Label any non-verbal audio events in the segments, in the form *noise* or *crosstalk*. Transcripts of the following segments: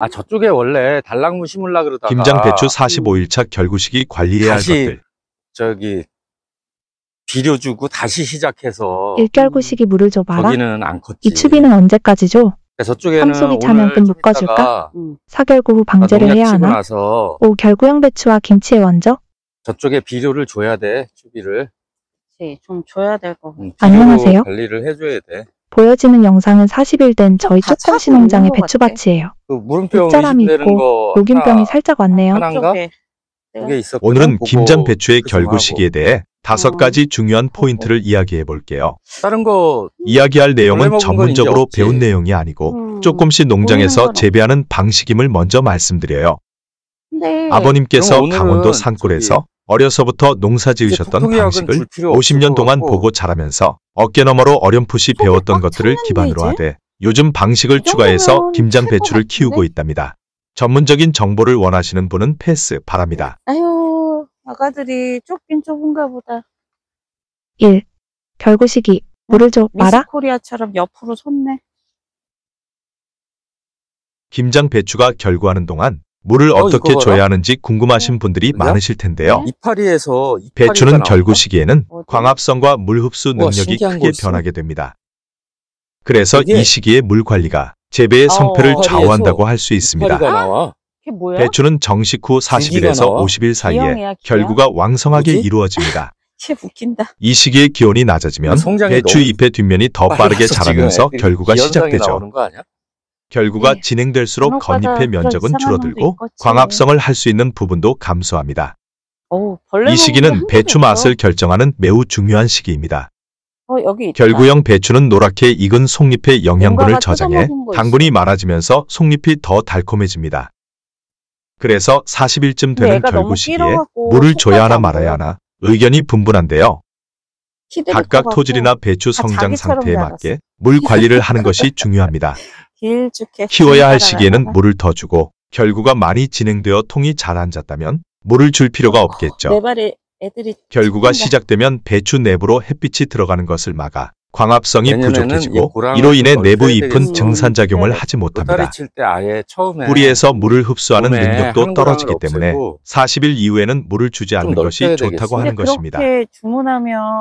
아 저쪽에 원래 달랑무 심으라 그러다가 김장 배추 45일차 결구식이 관리해야 할 다시 것들. 저기 비료 주고 다시 시작해서 일결구식이 물을 줘봐라. 거기는 안 컸지. 이 추비는 언제까지죠? 그러 그러니까 저쪽에는 속이 차면 끈 묶어줄까? 음. 사결구 후 방제를 해야 하나? 나서 오 결구형 배추와 김치의 원적? 저쪽에 비료를 줘야 돼 추비를. 네, 좀 줘야 될 거. 응, 비료 안녕하세요. 관리를 해줘야 돼. 보여지는 영상은 40일 된 저희 초창 신농장의 배추밭이에요. 그물음람이 있고 거 녹균병이 살짝 왔네요. 하 오늘은 김장 배추의 결구 시기에 대해 다섯 가지 중요한 포인트를 이야기해 볼게요. 다른 거 이야기할 내용은 전문적으로 배운 내용이 아니고 음, 조금씩 농장에서 음. 재배하는 방식임을 먼저 말씀드려요. 네. 아버님께서 강원도 산골에서 저기- 어려서부터 농사 지으셨던 방식을 50년 동안 같고. 보고 자라면서 어깨너머로 어렴풋이 배웠던 것들을 기반으로 이제? 하되 요즘 방식을 추가해서 김장 배추를 키우고 있답니다. 전문적인 정보를 원하시는 분은 패스 바랍니다. 아유, 아가들이 좁긴 좁은가 보다. 1. 별구시기. 물을 좀 마라. 코리아처럼 옆으로 솟네. 김장 배추가 결구하는 동안 물을 어, 떻게 줘야 하는지 궁금하신 어? 분들이 그냥? 많으실 텐데요. 네? 이파리에서 배추는 결구 시기에는 어, 광합성과 물 흡수 능력이 우와, 크게 변하게 됩니다. 그래서 이게... 이 시기에 물 관리가 재배의 어, 성패를 어, 좌우한다고 할 수 있습니다. 배추는 정식 후 40일에서 50일 사이에 기형이야, 기형? 결구가 왕성하게 뭐지? 이루어집니다. *laughs* 이 시기에 기온이 낮아지면 배추 잎의 뒷면이 더 빠르게 자라면서 결구가 시작되죠. 결구가 네. 진행될수록 건잎의 면적은 줄어들고 광합성을 할 수 있는 부분도 감소합니다. 오, 이 시기는 배추 맛을 결정하는 매우 중요한 시기입니다. 어, 결구형 배추는 노랗게 익은 속잎의 영양분을 저장해 당분이 많아지면서 속잎이 더 달콤해집니다. 그래서 40일쯤 되는 결구 시기에 물을 줘야 하나 말아야 하나 의견이 분분한데요. 각각 토질이나 배추 성장 상태에 맞게 물 관리를 하는 *laughs* 것이 중요합니다. 키워야 할 시기에는 물을 더 주고 결구가 많이 진행되어 통이 잘 앉았다면 물을 줄 필요가 어, 없겠죠. 네 결구가 시작되면 배추 내부로 햇빛이 들어가는 것을 막아 광합성이 부족해지고 이로 인해 내부 잎은 증산작용을 네. 하지 못합니다. 뿌리에서 물을 흡수하는 능력도 떨어지기 때문에 40일 이후에는 물을 주지 않는 것이 좋다고 하는 것입니다.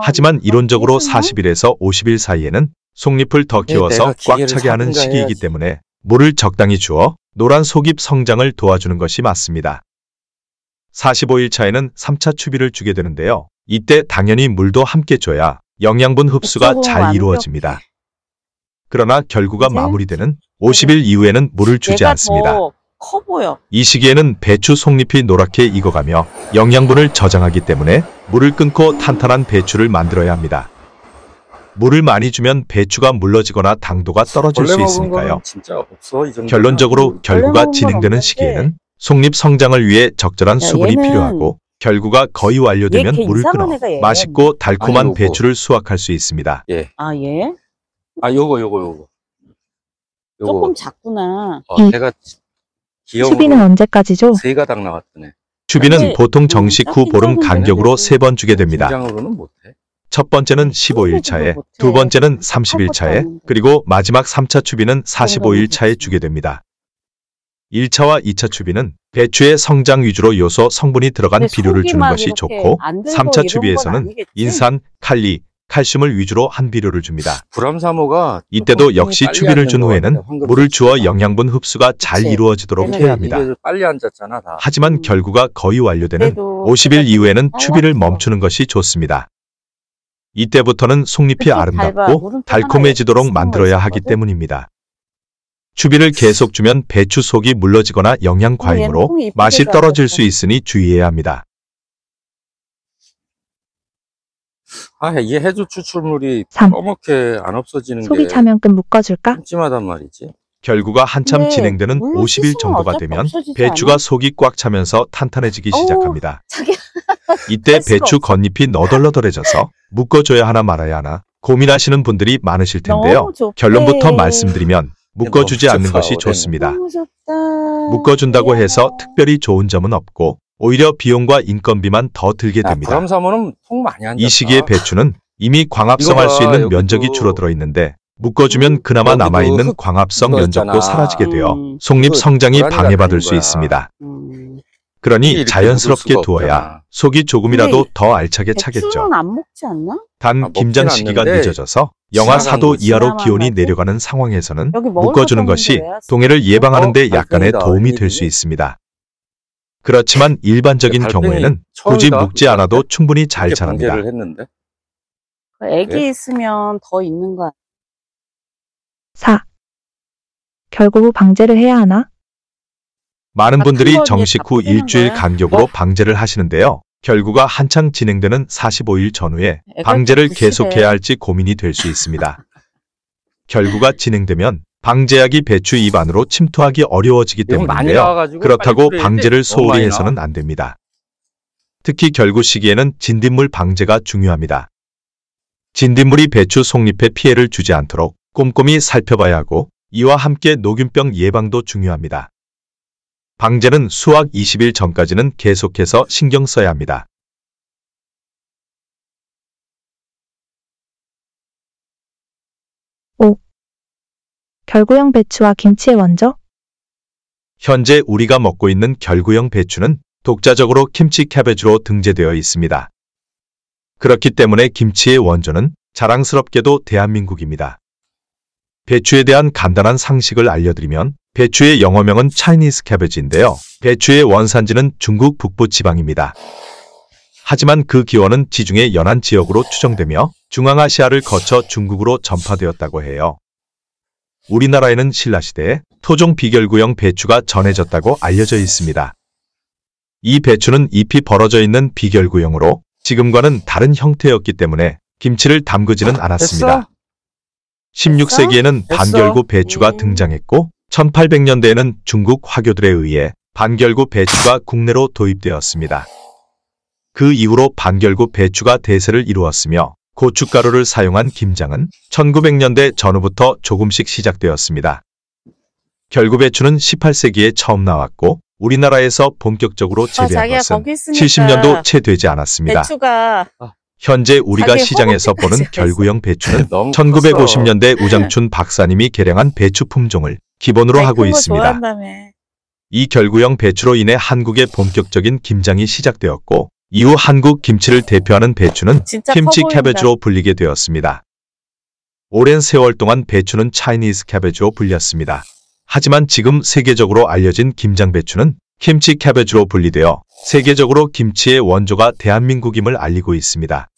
하지만 이론적으로 40일에서 50일 사이에는 속잎을 더 키워서 네, 꽉 차게 하는 시기이기 해야지. 때문에 물을 적당히 주어 노란 속잎 성장을 도와주는 것이 맞습니다. 45일 차에는 3차 추비를 주게 되는데요. 이때 당연히 물도 함께 줘야 영양분 흡수가 잘 이루어집니다. 그러나 결구가 마무리되는 50일 이후에는 물을 주지 않습니다. 이 시기에는 배추 속잎이 노랗게 익어가며 영양분을 저장하기 때문에 물을 끊고 탄탄한 배추를 만들어야 합니다. 물을 많이 주면 배추가 물러지거나 당도가 떨어질 수 있으니까요. 결론적으로 결구가 진행되는 시기에는 속립 성장을 위해 적절한 수분이 필요하고 결구가 거의 완료되면 물을 끊어 맛있고 달콤한 아 배추를 수확할 수 있습니다. 예. 아 예? 아 요거 요거 요거. 요거. 조금 작구나. 어, 제가 기 수비는 언제까지죠? 세 가닥 나왔더네. 추비는 보통 정식 후 보름 간격으로 세 번 주게 됩니다. 첫 번째는 15일차에, 두 번째는 30일차에, 그리고 마지막 3차 추비는 45일차에 그 주게 됩니다. 1차와 2차 추비는 배추의 성장 위주로 요소 성분이 들어간 비료를 주는 것이 좋고 3차 추비에서는 인산, 칼리, 칼슘을 위주로 한 비료를 줍니다. 이때도 역시 추비를 준 후에는 물을 주어 영양분 흡수가 잘 이루어지도록 해야 합니다. 하지만 음. 결구가 거의 완료되는 50일 이후에는 추비를 멈추는 것이 좋습니다. 이때부터는 속잎이 아름답고 달콤해지도록 만들어야 하기 때문입니다. 추비를 계속 주면 배추 속이 물러지거나 영양 과잉으로 맛이 떨어질 수 있으니 주의해야 합니다. 아, 이게 해조 추출물이 삼. 검게 안 없어지는 속이 게 자면끔 묶어줄까? 찜찜하단 말이지. 결구가 한참 네, 진행되는 50일 정도가 되면 배추가 않아? 속이 꽉 차면서 탄탄해지기 시작합니다. *laughs* 이때 배추 겉잎이 너덜너덜해져서 묶어줘야 하나 말아야 하나 고민하시는 분들이 많으실 텐데요. 결론부터 네. 말씀드리면 묶어주지 네, 않는 뭐 것이 좋습니다. 묶어준다고 네. 해서 특별히 좋은 점은 없고 오히려 비용과 인건비만 더 들게 됩니다. 이 시기에 배추는 이미 광합성할 수 있는 면적이 줄어들어 있는데 묶어주면 그나마 어, 남아있는 광합성 면적도 사라지게 되어 음, 속립 성장이 방해받을 수 있습니다. 음. 그러니 자연스럽게 두어야 속이 조금이라도 더 알차게 차겠죠. 단 아, 김장 시기가 늦어져서 영하 4도 이하로 기온이 내려가는 상황에서는 묶어주는 것이 동해를 예방하는 어? 데 약간의 도움이 될 수 있습니다. 그렇지만 일반적인 경우에는 굳이 묶지 않아도 충분히 잘 자랍니다. 애기 그 예? 있으면 더 있는 거 4. 결국 방제를 해야 하나? 많은 아, 분들이 정식 후 일주일 간격으로 네? 방제를 하시는데요. 결구가 한창 진행되는 45일 전후에 방제를 계속해야 할지 고민이 될 수 있습니다. *laughs* 결구가 진행되면 방제약이 배추 입안으로 침투하기 어려워지기 때문인데요. 그렇다고 방제를 소홀히 해서는 안 됩니다. 특히 결구 시기에는 진딧물 방제가 중요합니다. 진딧물이 배추 속잎에 피해를 주지 않도록 꼼꼼히 살펴봐야 하고 이와 함께 녹균병 예방도 중요합니다. 방제는 수확 20일 전까지는 계속해서 신경 써야 합니다. 5. 결구형 배추와 김치의 원조? 현재 우리가 먹고 있는 결구형 배추는 독자적으로 김치 캐베지로 등재되어 있습니다. 그렇기 때문에 김치의 원조는 자랑스럽게도 대한민국입니다. 배추에 대한 간단한 상식을 알려드리면 배추의 영어명은 차이니스 캐베지인데요. 배추의 원산지는 중국 북부 지방입니다. 하지만 그 기원은 지중해 연안 지역으로 추정되며 중앙아시아를 거쳐 중국으로 전파되었다고 해요. 우리나라에는 신라시대에 토종 비결구형 배추가 전해졌다고 알려져 있습니다. 이 배추는 잎이 벌어져 있는 비결구형으로 지금과는 다른 형태였기 때문에 김치를 담그지는 아, 않았습니다. 16세기에는 반결구 배추가 음. 등장했고 1800년대에는 중국 화교들에 의해 반결구 배추가 국내로 도입되었습니다. 그 이후로 반결구 배추가 대세를 이루었으며 고춧가루를 사용한 김장은 1900년대 전후부터 조금씩 시작되었습니다. 결구 배추는 18세기에 처음 나왔고 우리나라에서 본격적으로 아, 재배한 것은 70년도 채 되지 않았습니다. 배추가... 아, 현재 우리가 시장에서 보는 결구형 배추는 1950년대 *laughs* 우장춘 네. 박사님이 개량한 배추 품종을 기본으로 네, 하고 있습니다. 이 결구형 배추로 인해 한국의 본격적인 김장이 시작되었고 이후 한국 김치를 대표하는 배추는 김치 캐베지로 불리게 되었습니다. 오랜 세월 동안 배추는 차이니즈 캐베지로 불렸습니다. 하지만 지금 세계적으로 알려진 김장 배추는 김치 캐베지로 분리되어 세계적으로 김치의 원조가 대한민국임을 알리고 있습니다.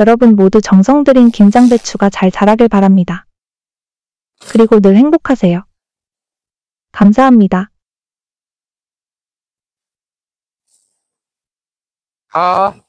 여러분 모두 정성 들인 김장배추가 잘 자라길 바랍니다. 그리고 늘 행복하세요. 감사합니다. 아.